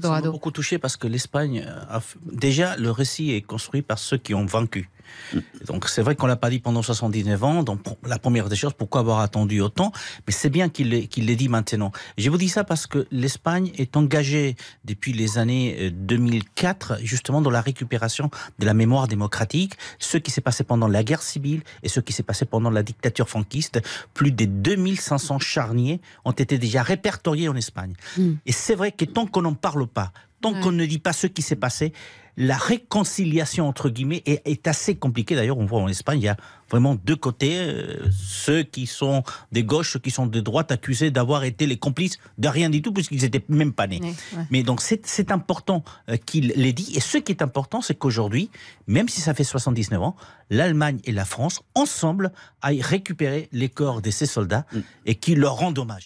Ça m'a beaucoup touché parce que l'Espagne, a... déjà, le récit est construit par ceux qui ont vaincu. Mm. Donc c'est vrai qu'on l'a pas dit pendant 79 ans. Donc la première des choses, pourquoi avoir attendu autant Mais c'est bien qu'il l'ait dit maintenant. Je vous dis ça parce que l'Espagne est engagée depuis les années 2004 euh, justement dans la récupération de la mémoire démocratique, ce qui s'est passé pendant la guerre civile et ce qui s'est passé pendant la dictature franquiste. Plus de 2500 charniers ont été déjà répertoriés en Espagne. Mm. Et c'est vrai que tant qu'on n'en parle pas, tant qu'on ne dit pas ce qui s'est passé, la réconciliation, entre guillemets, est, assez compliquée. D'ailleurs, on voit en Espagne, il y a vraiment deux côtés, euh, ceux qui sont des gauches, ceux qui sont des droites, accusés d'avoir été les complices de rien du tout, puisqu'ils n'étaient même pas nés. Mais donc, c'est important euh, qu'il les dit. Et ce qui est important, c'est qu'aujourd'hui, même si ça fait 79 ans, l'Allemagne et la France, ensemble, aillent récupérer les corps de ces soldats mm. et qu'ils leur rendent hommage.